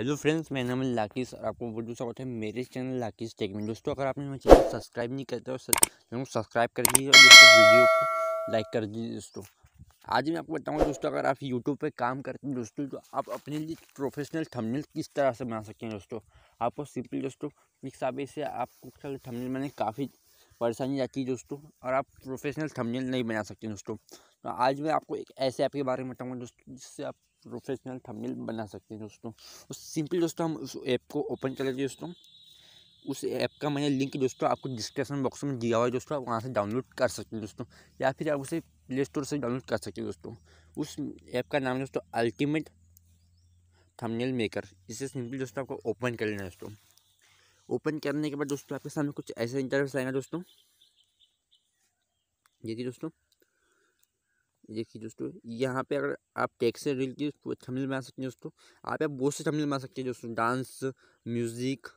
hello friends मैं नाम है लाकिस और आपको बोल स्वागत है मेरे चैनल लाकिस टेक में दोस्तों अगर आपने मेरे चैनल सब्सक्राइब नहीं करते तो और सब्सक्राइब कर दीजिए और दोस्तों वीडियो को लाइक कर दीजिए दोस्तों आज मैं आपको बताऊंगा दोस्तों अगर आप यूट्यूब पे काम करते हैं दोस्तों तो आप अपने लिए प्रोफेशनल थंबनेल किस तरह से बना सकते हैं दोस्तों आपको सिंपली दोस्तों हिसाब से आपको थंबनेल मैंने काफ़ी परेशानी जाती है दोस्तों और आप प्रोफेशनल थंबनेल नहीं बना सकते दोस्तों तो आज मैं आपको एक ऐसे ऐप के बारे में बताऊँगा दोस्तों जिससे आप प्रोफेशनल थंबनेल बना सकते हैं दोस्तों उस तो सिंपल दोस्तों हम उस ऐप को ओपन कर लेते दोस्तों उस ऐप का मैंने लिंक दोस्तों आपको डिस्क्रिप्शन बॉक्स में दिया हुआ है दोस्तों आप वहाँ से डाउनलोड कर सकते हैं दोस्तों या फिर आप उसे प्ले स्टोर से डाउनलोड कर सकते हैं दोस्तों उस ऐप का नाम है दोस्तों अल्टीमेट थंबनेल मेकर इसे सिंपल दोस्तों आपको ओपन कर लेना दोस्तों ओपन करने के बाद दोस्तों आपके सामने कुछ ऐसे इंटरव्यूस आएगा दोस्तों देखिए दोस्तों देखिए दोस्तों यहाँ पे अगर आप टेक्स से रिलेटेड थमिल बना सकते हैं दोस्तों आप यहाँ बहुत से थमिल बना सकते हैं दोस्तों डांस म्यूज़िक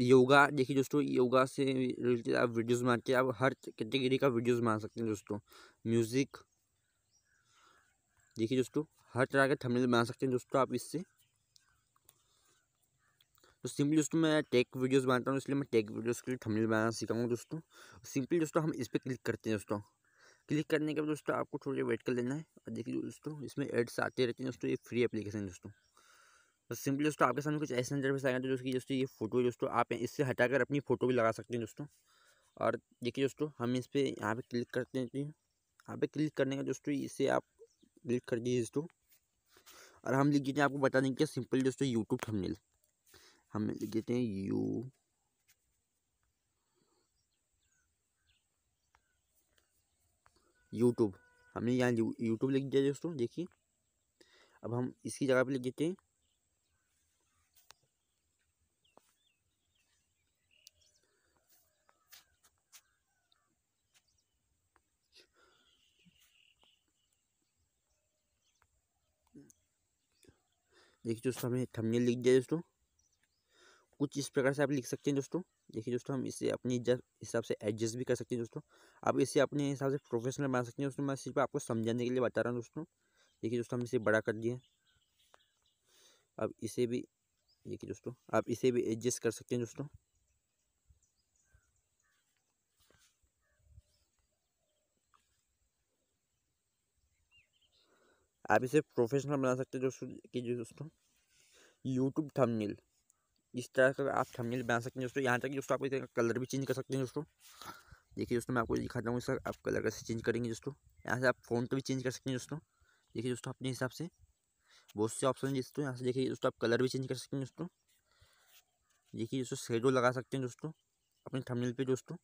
योगा देखिए दोस्तों योगा से रिलेटेड आप वीडियोस बना के आप हर कैटेगरी का वीडियोस बना सकते हैं दोस्तों म्यूज़िक देखिए दोस्तों हर तरह के थमिल बना सकते हैं दोस्तों आप इससे तो सिंपली दोस्तों मैं टेक वीडियोस बनाता हूँ इसलिए मैं टेक वीडियोस के लिए थंबनेल बनाना सिखाऊंगा दोस्तों सिंपली दोस्तों हम इस पर क्लिक करते हैं दोस्तों क्लिक करने के बाद दोस्तों आपको थोड़ी वेट कर लेना है और देखिए दोस्तों इसमें एड्स आते रहते हैं दोस्तों ये फ्री एप्लीकेशन है दोस्तों तो सिंपली दोस्तों आपके सामने कुछ ऐसे पर आएगा दोस्तों दोस्तों ये फोटो दोस्तों आप इससे हटाकर अपनी फ़ोटो भी लगा सकते हैं दोस्तों और देखिए दोस्तों हम इस पर यहाँ पर क्लिक करते हैं यहाँ पर क्लिक करने का दोस्तों इसे आप क्लिक कर दीजिए दोस्तों और हम लिख दीजिए आपको बता देंगे सिंपल दोस्तों यूट्यूब थंबनेल हम लिख देते हैं यू यूट्यूब हमने यहाँ यूट्यूब लिख दिया दोस्तों देखिए अब हम इसकी जगह पे लिख देते हैं देखिए दोस्तों हमें थंबनेल लिख दिया दोस्तों कुछ इस प्रकार से आप लिख सकते हैं दोस्तों देखिए दोस्तों हम इसे अपने हिसाब से एडजस्ट भी कर सकते हैं दोस्तों आप इसे अपने हिसाब से प्रोफेशनल बना सकते हैं दोस्तों मैं सिर्फ आपको समझाने के लिए बता रहा हूँ दोस्तों देखिए दोस्तों हम इसे बड़ा कर दिया अब इसे भी देखिए दोस्तों आप इसे भी एडजस्ट कर सकते हैं दोस्तों आप इसे प्रोफेशनल बना सकते हैं दोस्तों कि दोस्तों यूट्यूब थंबनेल इस तरह का आप थंबनेल बना सकते हैं दोस्तों यहाँ तक दोस्तों आप इसका कलर भी चेंज कर सकते हैं दोस्तों देखिए दोस्तों मैं आपको दिखाता हूँ इसका आप कलर कैसे चेंज करेंगे दोस्तों यहाँ से आप फ़ॉन्ट भी चेंज कर सकते हैं दोस्तों देखिए दोस्तों अपने हिसाब से बहुत से ऑप्शन हैं दोस्तों यहाँ से देखिए दोस्तों आप कलर भी चेंज कर सकते हैं दोस्तों देखिए दोस्तों शेडो लगा सकते हैं दोस्तों अपने थंबनेल पे दोस्तों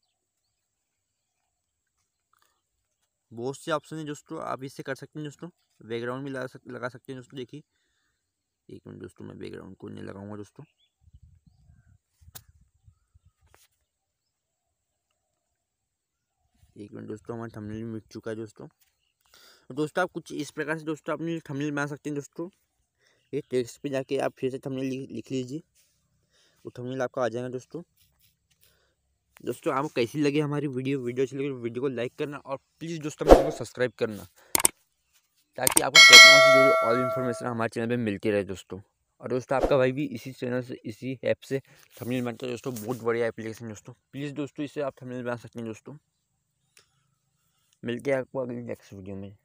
बहुत से ऑप्शन हैं दोस्तों आप इससे कर सकते हैं दोस्तों बैकग्राउंड भी लगा सक लगा सकते हैं दोस्तों देखिए एक मिनट दोस्तों मैं बैकग्राउंड को नहीं लगाऊंगा दोस्तों एक मिनट दोस्तों हमारा थंबनेल मिट चुका है दोस्तों तो दोस्तों आप कुछ इस प्रकार से दोस्तों अपनी थंबनेल बना सकते हैं दोस्तों ये टेक्स्ट पे जाके आप फिर से थंबनेल लिख लीजिए वो थंबनेल आपका आ जाएगा दोस्तों दोस्तों आपको कैसी लगे हमारी वीडियो वीडियो अच्छी लगे तो वीडियो को लाइक करना और प्लीज़ दोस्तों चैनल को सब्सक्राइब करना ताकि आपको टेक्नोलॉजी जुड़ी ऑल इन्फॉर्मेशन हमारे चैनल पर मिलती रहे दोस्तों और दोस्तों आपका भाई भी इसी चैनल से इसी ऐप से थंबनेल बनता है दोस्तों बहुत बढ़िया एप्लीकेशन दोस्तों प्लीज़ दोस्तों इसे आप थंबनेल बना सकते हैं दोस्तों मिलते हैं आपको अगली नेक्स्ट वीडियो में